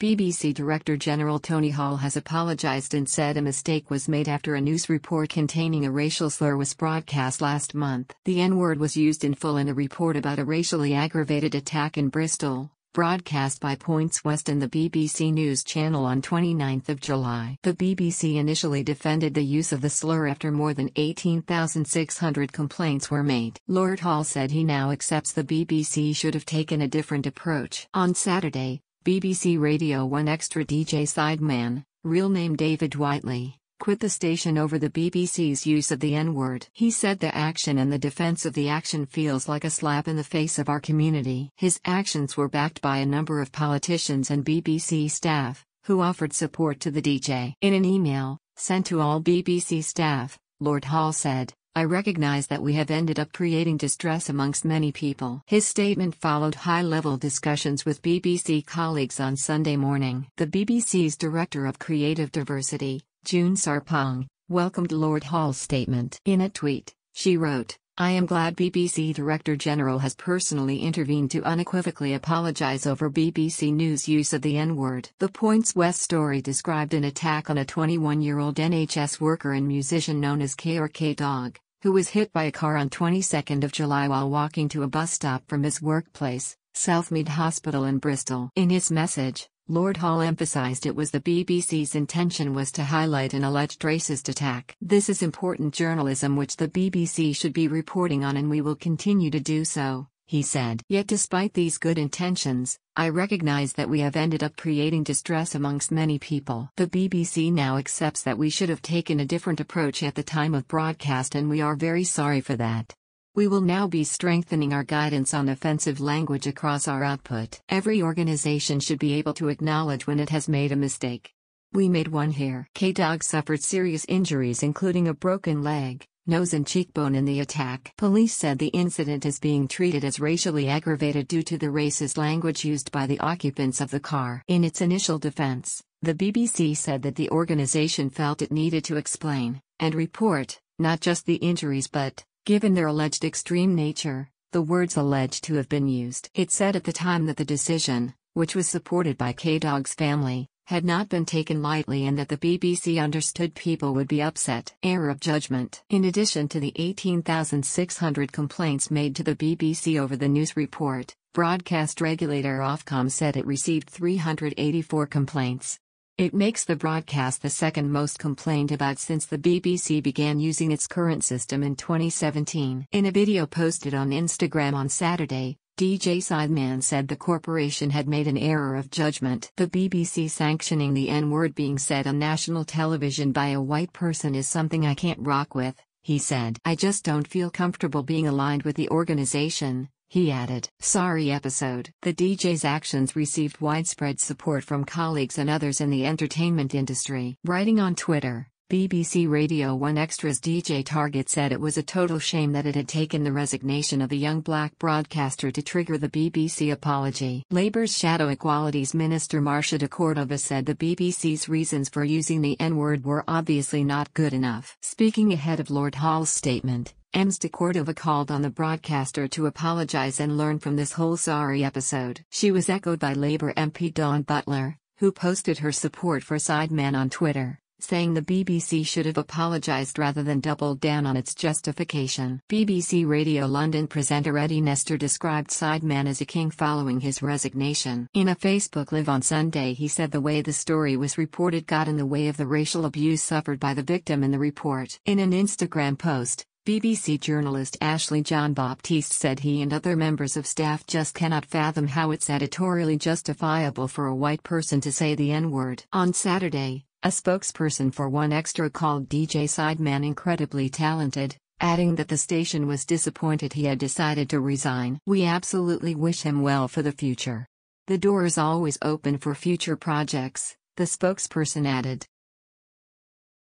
BBC Director General Tony Hall has apologized and said a mistake was made after a news report containing a racial slur was broadcast last month. The N word was used in full in a report about a racially aggravated attack in Bristol, broadcast by Points West and the BBC News Channel on 29 July. The BBC initially defended the use of the slur after more than 18,600 complaints were made. Lord Hall said he now accepts the BBC should have taken a different approach. On Saturday, BBC Radio 1 extra DJ sideman, real name David Whiteley, quit the station over the BBC's use of the N-word. He said the action and the defense of the action feels like a slap in the face of our community. His actions were backed by a number of politicians and BBC staff, who offered support to the DJ. In an email, sent to all BBC staff, Lord Hall said, I recognize that we have ended up creating distress amongst many people. His statement followed high level discussions with BBC colleagues on Sunday morning. The BBC's Director of Creative Diversity, June Sarpong, welcomed Lord Hall's statement. In a tweet, she wrote, I am glad BBC Director General has personally intervened to unequivocally apologize over BBC News' use of the N word. The Points West story described an attack on a 21 year old NHS worker and musician known as K or K Dog, who was hit by a car on 22nd of July while walking to a bus stop from his workplace, Southmead Hospital in Bristol. In his message, Lord Hall emphasized it was the BBC's intention was to highlight an alleged racist attack. This is important journalism which the BBC should be reporting on and we will continue to do so, he said. Yet despite these good intentions, I recognize that we have ended up creating distress amongst many people. The BBC now accepts that we should have taken a different approach at the time of broadcast and we are very sorry for that. We will now be strengthening our guidance on offensive language across our output. Every organization should be able to acknowledge when it has made a mistake. We made one here. K Dog suffered serious injuries, including a broken leg, nose, and cheekbone in the attack. Police said the incident is being treated as racially aggravated due to the racist language used by the occupants of the car. In its initial defense, the BBC said that the organization felt it needed to explain and report not just the injuries but Given their alleged extreme nature, the words alleged to have been used. It said at the time that the decision, which was supported by K-Dog's family, had not been taken lightly and that the BBC understood people would be upset. Error of judgment. In addition to the 18,600 complaints made to the BBC over the news report, broadcast regulator Ofcom said it received 384 complaints, it makes the broadcast the second most complained about since the BBC began using its current system in 2017. In a video posted on Instagram on Saturday, DJ Sideman said the corporation had made an error of judgment. The BBC sanctioning the N word being said on national television by a white person is something I can't rock with, he said. I just don't feel comfortable being aligned with the organization, he added, Sorry episode. The DJ's actions received widespread support from colleagues and others in the entertainment industry. Writing on Twitter, BBC Radio 1 Extras DJ Target said it was a total shame that it had taken the resignation of a young black broadcaster to trigger the BBC apology. Labour's Shadow Equalities Minister Marsha de Cordova said the BBC's reasons for using the N word were obviously not good enough. Speaking ahead of Lord Hall's statement, Ms. de Cordova called on the broadcaster to apologize and learn from this whole sorry episode. She was echoed by Labour MP Dawn Butler, who posted her support for Sideman on Twitter, saying the BBC should have apologized rather than doubled down on its justification. BBC Radio London presenter Eddie Nestor described Sideman as a king following his resignation. In a Facebook live on Sunday he said the way the story was reported got in the way of the racial abuse suffered by the victim in the report. In an Instagram post, BBC journalist Ashley John Baptiste said he and other members of staff just cannot fathom how it's editorially justifiable for a white person to say the N word. On Saturday, a spokesperson for One Extra called DJ Sideman incredibly talented, adding that the station was disappointed he had decided to resign. We absolutely wish him well for the future. The door is always open for future projects, the spokesperson added.